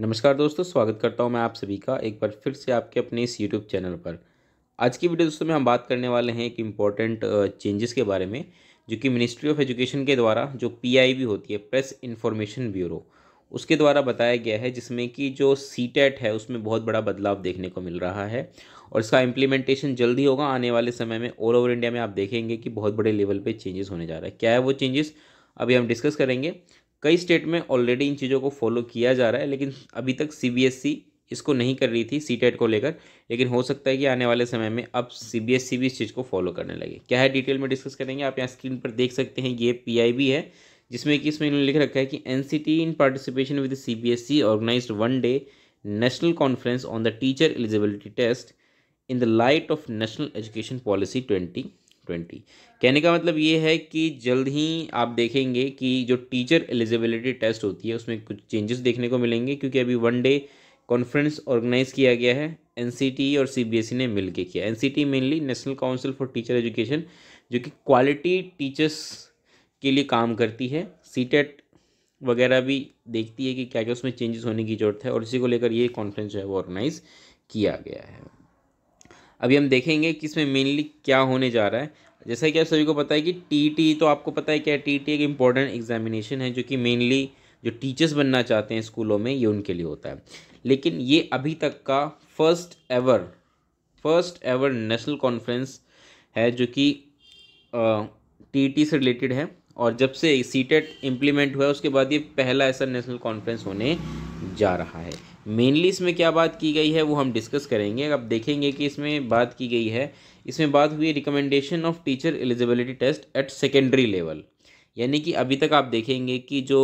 नमस्कार दोस्तों स्वागत करता हूं मैं आप सभी का एक बार फिर से आपके अपने इस यूट्यूब चैनल पर आज की वीडियो दोस्तों में हम बात करने वाले हैं एक इम्पॉर्टेंट चेंजेस के बारे में जो कि मिनिस्ट्री ऑफ एजुकेशन के द्वारा जो पीआईबी होती है प्रेस इन्फॉर्मेशन ब्यूरो उसके द्वारा बताया गया है जिसमें कि जो सी e है उसमें बहुत बड़ा बदलाव देखने को मिल रहा है और इसका इम्प्लीमेंटेशन जल्दी होगा आने वाले समय में ऑल ओवर इंडिया में आप देखेंगे कि बहुत बड़े लेवल पर चेंजेस होने जा रहा है क्या है वो चेंजेस अभी हम डिस्कस करेंगे कई स्टेट में ऑलरेडी इन चीज़ों को फॉलो किया जा रहा है लेकिन अभी तक सी e इसको नहीं कर रही थी सी e को लेकर लेकिन हो सकता है कि आने वाले समय में अब सी e भी इस चीज़ को फॉलो करने लगे क्या है डिटेल में डिस्कस करेंगे आप यहाँ स्क्रीन पर देख सकते हैं ये पी है जिसमें कि इसमें इन्होंने लिख रखा है कि N in participation with C B S organise one day national conference on the teacher eligibility test in the light of national education policy twenty twenty कहने का मतलब ये है कि जल्द ही आप देखेंगे कि जो टीचर एलिजिबिलिटी टेस्ट होती है उसमें कुछ चेंजेस देखने को मिलेंगे क्योंकि अभी वन डे कॉन्फ्रेंस ऑर्गेनाइज किया गया है एन e और सी e ने मिल किया N mainly national council for teacher education जो कि क्वालिटी टीचर्स के लिए काम करती है सी e वगैरह भी देखती है कि क्या क्या उसमें चेंजेस होने की ज़रूरत है और इसी को लेकर ये कॉन्फ्रेंस जो है वो ऑर्गेनाइज़ किया गया है अभी हम देखेंगे कि इसमें मेनली क्या होने जा रहा है जैसा कि आप सभी को पता है कि टी टी तो आपको पता है क्या टी टी एक इम्पॉर्टेंट एग्जामिनेशन है जो कि मेनली जो टीचर्स बनना चाहते हैं स्कूलों में ये उनके लिए होता है लेकिन ये अभी तक का first ever first ever national conference है जो कि टी टी से रिलेटेड है और जब से सी टेट इम्प्लीमेंट हुआ है उसके बाद ये पहला ऐसा नेशनल कॉन्फ्रेंस होने जा रहा है मेनली इसमें क्या बात की गई है वो हम डिस्कस करेंगे अब देखेंगे कि इसमें बात की गई है इसमें बात हुई recommendation of teacher eligibility test at secondary level यानी कि अभी तक आप देखेंगे कि जो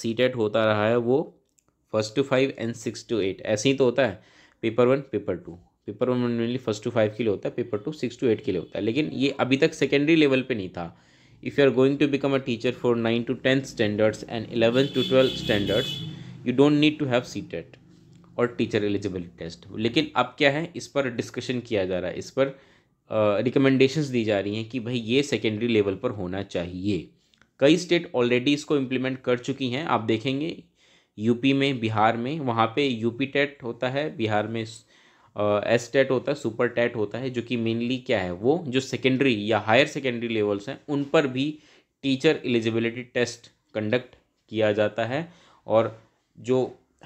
सी e होता रहा है वो first two five and six two eight ऐसे ही तो होता है paper one paper two paper one mainly first two five के लिए होता है paper two six two eight के लिए होता है लेकिन ये अभी तक सेकेंडरी लेवल पर नहीं था if you are going to become a teacher for nine to tenth standards and eleventh to twelfth standards you don't need to have TET और टीचर एलिजिबिलिटी टेस्ट लेकिन अब क्या है इस पर डिस्कशन किया जा रहा है इस पर रिकमेंडेशंस uh, दी जा रही हैं कि भाई ये सेकेंडरी लेवल पर होना चाहिए कई स्टेट ऑलरेडी इसको इम्प्लीमेंट कर चुकी हैं आप देखेंगे यूपी में बिहार में वहाँ पे यूपी टेट होता है बिहार में एस uh, टेट होता है सुपर टेट होता है जो कि मेनली क्या है वो जो सेकेंडरी या हायर सेकेंडरी लेवल्स हैं उन पर भी टीचर एलिजिबिलिटी टेस्ट कंडक्ट किया जाता है और जो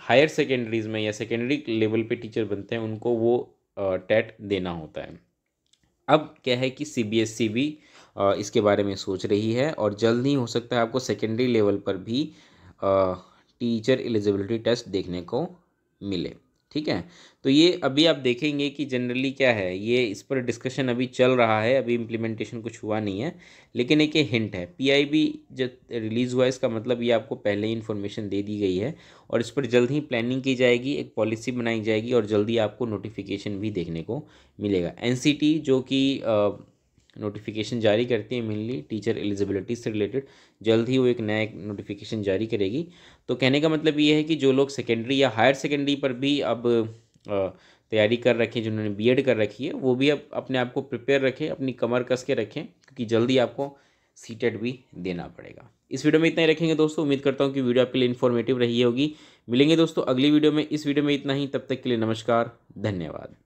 हायर सेकेंडरीज़ में या सेकेंडरी लेवल पे टीचर बनते हैं उनको वो टेट देना होता है अब क्या है कि सीबीएसई e भी इसके बारे में सोच रही है और जल्द ही हो सकता है आपको सेकेंडरी लेवल पर भी टीचर एलिजिबिलिटी टेस्ट देखने को मिले ठीक है तो ये अभी आप देखेंगे कि जनरली क्या है ये इस पर डिस्कशन अभी चल रहा है अभी इम्प्लीमेंटेशन कुछ हुआ नहीं है लेकिन एक ये हिंट है पीआईबी जब रिलीज़ हुआ इसका मतलब ये आपको पहले ही इन्फॉर्मेशन दे दी गई है और इस पर जल्द ही प्लानिंग की जाएगी एक पॉलिसी बनाई जाएगी और जल्दी आपको नोटिफिकेशन भी देखने को मिलेगा एन जो कि नोटिफिकेशन जारी करती है मेनली टीचर एलिजिबिलिटी से रिलेटेड जल्द ही वो एक नया नोटिफिकेशन जारी करेगी तो कहने का मतलब ये है कि जो लोग सेकेंडरी या हायर सेकेंडरी पर भी अब तैयारी कर रखें जिन्होंने जिन्होंने बीएड कर रखी है वो भी अब अपने आप को प्रिपेयर रखें अपनी कमर कस के रखें क्योंकि जल्दी आपको सीटेट भी देना पड़ेगा इस वीडियो में इतना ही रखेंगे दोस्तों उम्मीद करता हूँ कि वीडियो आपके लिए इन्फॉर्मेटिव रही होगी मिलेंगे दोस्तों अगली वीडियो में इस वीडियो में इतना ही तब तक के लिए नमस्कार धन्यवाद